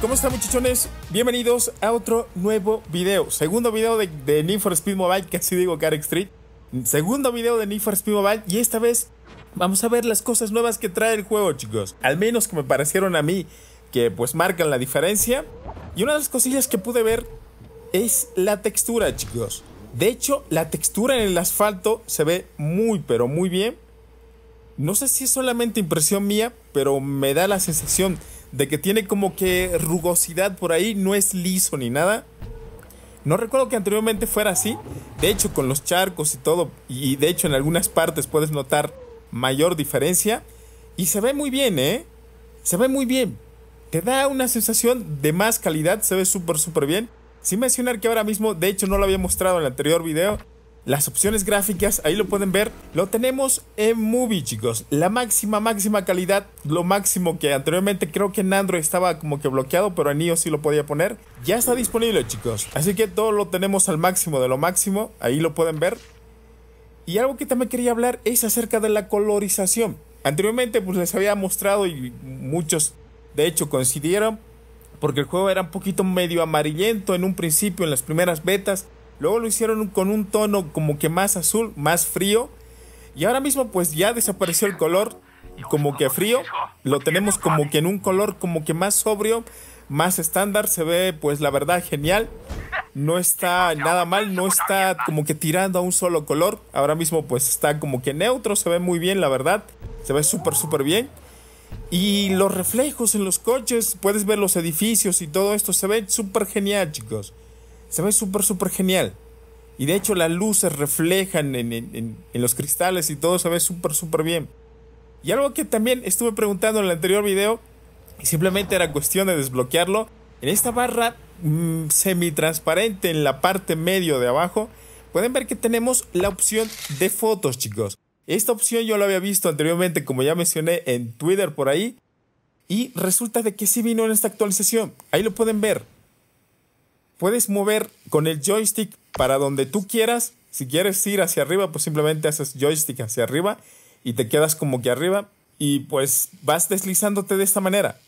¿Cómo están muchachones? Bienvenidos a otro nuevo video. Segundo video de, Need for Speed Mobile, que así digo Carex Street. Segundo video de Need for Speed Mobile y esta vez vamos a ver las cosas nuevas que trae el juego, chicos. Al menos que me parecieron a mí que pues marcan la diferencia. Y una de las cosillas que pude ver es la textura, chicos. De hecho, la textura en el asfalto se ve muy pero muy bien. No sé si es solamente impresión mía, pero me da la sensación de que tiene como que rugosidad por ahí, no es liso ni nada. No recuerdo que anteriormente fuera así. De hecho, con los charcos y todo, y de hecho en algunas partes puedes notar mayor diferencia. Y se ve muy bien, ¿eh? Se ve muy bien. Te da una sensación de más calidad, se ve súper, súper bien. Sin mencionar que ahora mismo, de hecho no lo había mostrado en el anterior video, las opciones gráficas, ahí lo pueden ver, lo tenemos en Movie, chicos. La máxima, máxima calidad, lo máximo que anteriormente creo que en Android estaba como que bloqueado, pero en iOS sí lo podía poner. Ya está disponible, chicos. Así que todo lo tenemos al máximo de lo máximo, ahí lo pueden ver. Y algo que también quería hablar es acerca de la colorización. Anteriormente pues les había mostrado y muchos de hecho coincidieron porque el juego era un poquito medio amarillento en un principio en las primeras betas Luego lo hicieron con un tono como que más azul, más frío. Y ahora mismo pues ya desapareció el color como que frío. Lo tenemos como que en un color como que más sobrio, más estándar. Se ve pues la verdad genial. No está nada mal, no está como que tirando a un solo color. Ahora mismo pues está como que neutro, se ve muy bien la verdad. Se ve súper súper bien. Y los reflejos en los coches, puedes ver los edificios y todo esto, se ve súper genial chicos. Se ve súper, súper genial. Y de hecho las luces reflejan en, en, los cristales y todo se ve súper, súper bien. Y algo que también estuve preguntando en el anterior video, y simplemente era cuestión de desbloquearlo, en esta barra semitransparente mm, semi-transparente en la parte medio de abajo, pueden ver que tenemos la opción de fotos, chicos. Esta opción yo la había visto anteriormente, como ya mencioné en Twitter por ahí, y resulta de que sí vino en esta actualización. Ahí lo pueden ver puedes mover con el joystick para donde tú quieras. Si quieres ir hacia arriba, pues simplemente haces joystick hacia arriba y te quedas como que arriba y pues vas deslizándote de esta manera.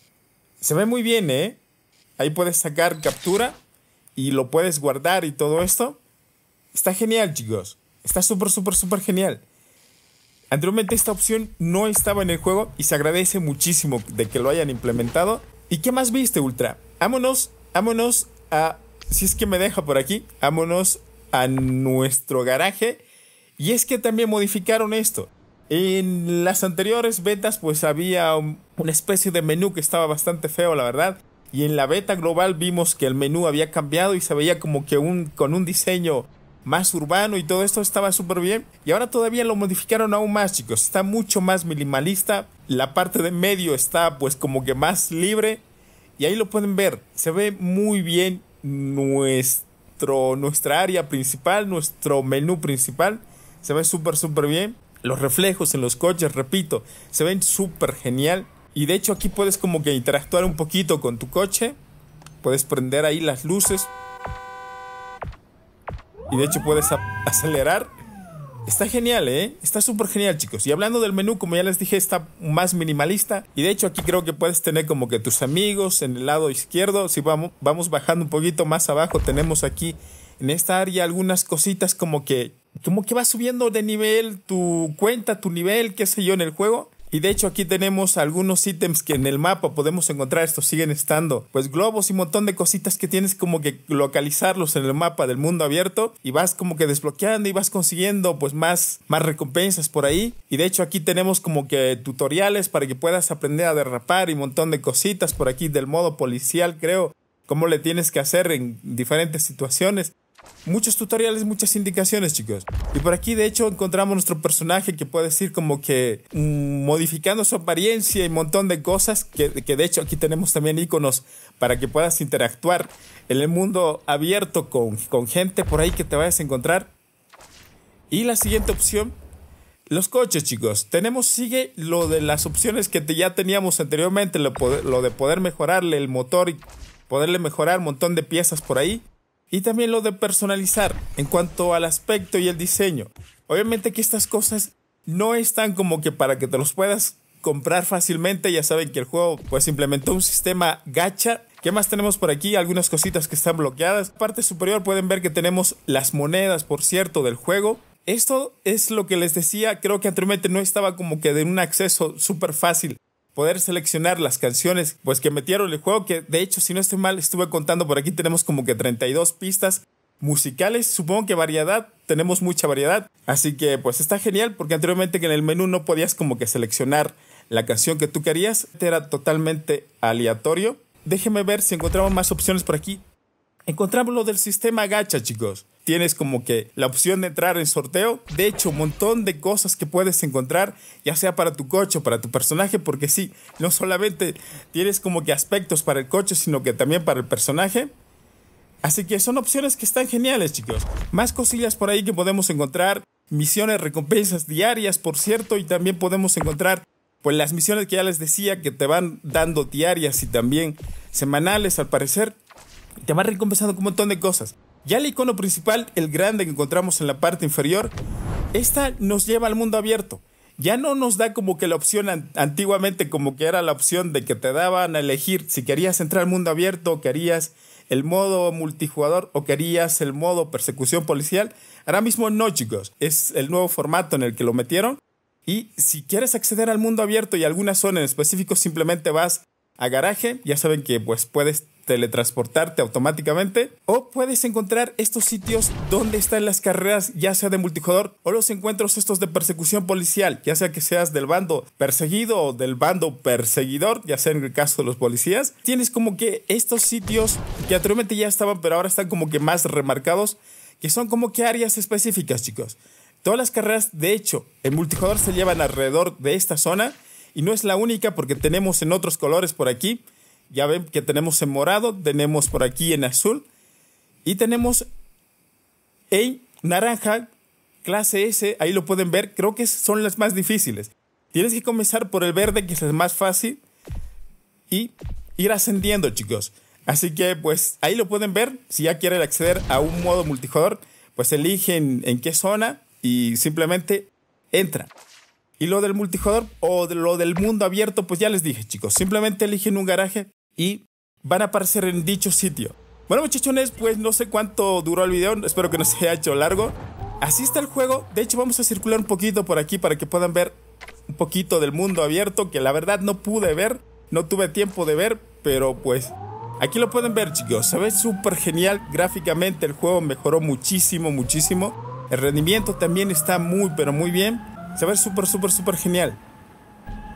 Se ve muy bien, ¿eh? Ahí puedes sacar captura y lo puedes guardar y todo esto. Está genial, chicos. Está súper, súper, súper genial. Anteriormente esta opción no estaba en el juego y se agradece muchísimo de que lo hayan implementado. ¿Y qué más viste, Ultra? Vámonos, vámonos a si es que me deja por aquí, vámonos a nuestro garaje. Y es que también modificaron esto. En las anteriores betas pues había una especie de menú que estaba bastante feo, la verdad. Y en la beta global vimos que el menú había cambiado y se veía como que un, con un diseño más urbano y todo esto estaba súper bien. Y ahora todavía lo modificaron aún más, chicos. Está mucho más minimalista. La parte de medio está pues como que más libre. Y ahí lo pueden ver. Se ve muy bien nuestro, nuestra área principal, nuestro menú principal. Se ve súper, súper bien. Los reflejos en los coches, repito, se ven súper genial. Y de hecho aquí puedes como que interactuar un poquito con tu coche. Puedes prender ahí las luces. Y de hecho puedes acelerar Está genial, ¿eh? Está súper genial, chicos. Y hablando del menú, como ya les dije, está más minimalista. Y de hecho aquí creo que puedes tener como que tus amigos en el lado izquierdo. Si vamos, vamos bajando un poquito más abajo, tenemos aquí en esta área algunas cositas como que... Como que va subiendo de nivel tu cuenta, tu nivel, qué sé yo, en el juego. Y de hecho aquí tenemos algunos ítems que en el mapa podemos encontrar, estos siguen estando. Pues globos y un montón de cositas que tienes como que localizarlos en el mapa del mundo abierto y vas como que desbloqueando y vas consiguiendo pues más, más recompensas por ahí. Y de hecho aquí tenemos como que tutoriales para que puedas aprender a derrapar y un montón de cositas por aquí del modo policial creo, cómo le tienes que hacer en diferentes situaciones muchos tutoriales, muchas indicaciones, chicos. Y por aquí, de hecho, encontramos nuestro personaje que puede decir como que mm, modificando su apariencia y un montón de cosas. Que, de hecho aquí tenemos también iconos para que puedas interactuar en el mundo abierto con, con gente por ahí que te vayas a encontrar. Y la siguiente opción los coches, chicos. Tenemos, sigue lo de las opciones que ya teníamos anteriormente, lo, lo, de poder mejorarle el motor y poderle mejorar un montón de piezas por ahí y también lo de personalizar en cuanto al aspecto y el diseño. Obviamente que estas cosas no están como que para que te los puedas comprar fácilmente, ya saben que el juego pues implementó un sistema gacha. ¿Qué más tenemos por aquí? Algunas cositas que están bloqueadas. Parte superior pueden ver que tenemos las monedas, por cierto, del juego. Esto es lo que les decía, creo que anteriormente no estaba como que de un acceso súper fácil poder seleccionar las canciones pues que metieron el juego, que de hecho si no estoy mal estuve contando por aquí tenemos como que 32 pistas musicales, supongo que variedad, tenemos mucha variedad, así que pues está genial porque anteriormente que en el menú no podías como que seleccionar la canción que tú querías, este era totalmente aleatorio. Déjeme ver si encontramos más opciones por aquí. Encontramos lo del sistema gacha, chicos tienes como que la opción de entrar en sorteo. De hecho, un montón de cosas que puedes encontrar, ya sea para tu coche o para tu personaje, porque sí, no solamente tienes como que aspectos para el coche, sino que también para el personaje. Así que son opciones que están geniales, chicos. Más cosillas por ahí que podemos encontrar, misiones, recompensas diarias, por cierto, y también podemos encontrar pues las misiones que ya les decía que te van dando diarias y también semanales al parecer, te van recompensando con un montón de cosas. Ya el icono principal, el grande que encontramos en la parte inferior, esta nos lleva al mundo abierto. Ya no nos da como que la opción antiguamente como que era la opción de que te daban a elegir si querías entrar al mundo abierto o querías el modo multijugador o querías el modo persecución policial. Ahora mismo no, chicos, es el nuevo formato en el que lo metieron. Y si quieres acceder al mundo abierto y alguna zona en específico, simplemente vas a garaje. Ya saben que pues puedes teletransportarte automáticamente. O puedes encontrar estos sitios donde están las carreras, ya sea de multijugador o los encuentros estos de persecución policial, ya sea que seas del bando perseguido o del bando perseguidor, ya sea en el caso de los policías. Tienes como que estos sitios que anteriormente ya estaban, pero ahora están como que más remarcados, que son como que áreas específicas, chicos. Todas las carreras, de hecho, en multijugador se llevan alrededor de esta zona y no es la única porque tenemos en otros colores por aquí ya ven que tenemos en morado, tenemos por aquí en azul y tenemos en naranja clase S. Ahí lo pueden ver, creo que son las más difíciles. Tienes que comenzar por el verde, que es el más fácil, y ir ascendiendo, chicos. Así que, pues, ahí lo pueden ver. Si ya quieren acceder a un modo multijugador, pues eligen en qué zona y simplemente entran Y lo del multijugador o de lo del mundo abierto, pues ya les dije, chicos. Simplemente eligen un garaje y van a aparecer en dicho sitio. Bueno muchachones, pues no sé cuánto duró el video, espero que no se haya hecho largo. Así está el juego, de hecho vamos a circular un poquito por aquí para que puedan ver un poquito del mundo abierto que la verdad no pude ver, no tuve tiempo de ver, pero pues aquí lo pueden ver chicos, se ve súper genial gráficamente, el juego mejoró muchísimo, muchísimo, el rendimiento también está muy pero muy bien, se ve súper, súper, súper genial.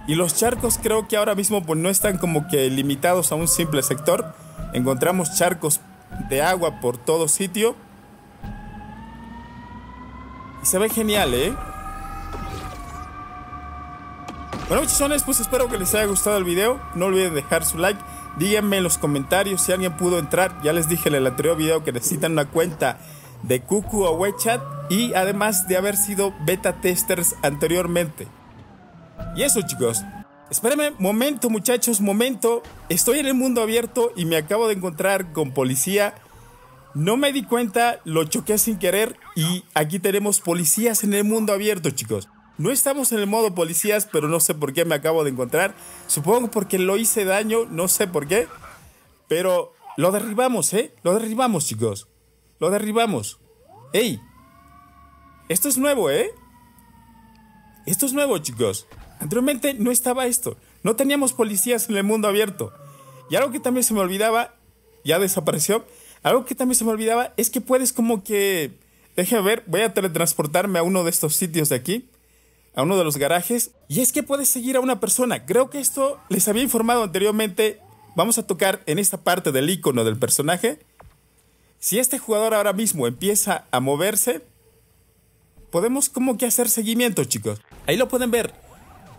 Y los charcos creo que ahora mismo pues, no están como que limitados a un simple sector. Encontramos charcos de agua por todo sitio. Y se ve genial, ¿eh? Bueno, muchachones, pues espero que les haya gustado el video. No olviden dejar su like. Díganme en los comentarios si alguien pudo entrar. Ya les dije en el anterior video que necesitan una cuenta de Cucu o WeChat. Y además de haber sido beta testers anteriormente. Y eso chicos. Espérenme, momento muchachos, momento. Estoy en el mundo abierto y me acabo de encontrar con policía. No me di cuenta, lo choqué sin querer y aquí tenemos policías en el mundo abierto chicos. No estamos en el modo policías, pero no sé por qué me acabo de encontrar. Supongo porque lo hice daño, no sé por qué. Pero lo derribamos, ¿eh? Lo derribamos chicos. Lo derribamos. ¡Ey! Esto es nuevo, ¿eh? Esto es nuevo, chicos. Anteriormente no estaba esto. No teníamos policías en el mundo abierto. Y algo que también se me olvidaba, ya desapareció, algo que también se me olvidaba es que puedes como que... deje ver, voy a teletransportarme a uno de estos sitios de aquí, a uno de los garajes. Y es que puedes seguir a una persona. Creo que esto les había informado anteriormente. Vamos a tocar en esta parte del icono del personaje. Si este jugador ahora mismo empieza a moverse, podemos como que hacer seguimiento, chicos. Ahí lo pueden ver.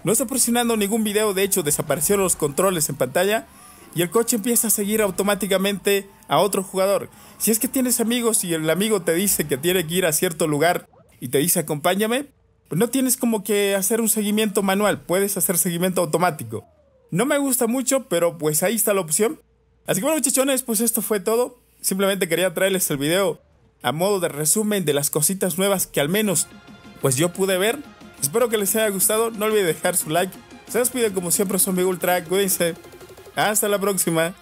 No está presionando ningún video, de hecho desaparecieron los controles en pantalla y el coche empieza a seguir automáticamente a otro jugador. Si es que tienes amigos y el amigo te dice que tiene que ir a cierto lugar y te dice acompáñame, pues no tienes como que hacer un seguimiento manual, puedes hacer seguimiento automático. No me gusta mucho, pero pues ahí está la opción. Así que bueno muchachones, pues esto fue todo. Simplemente quería traerles el video a modo de resumen de las cositas nuevas que al menos pues yo pude ver Espero que les haya gustado. No olviden dejar su like. Se despide como siempre Son amigo Ultra. Cuídense. Hasta la próxima.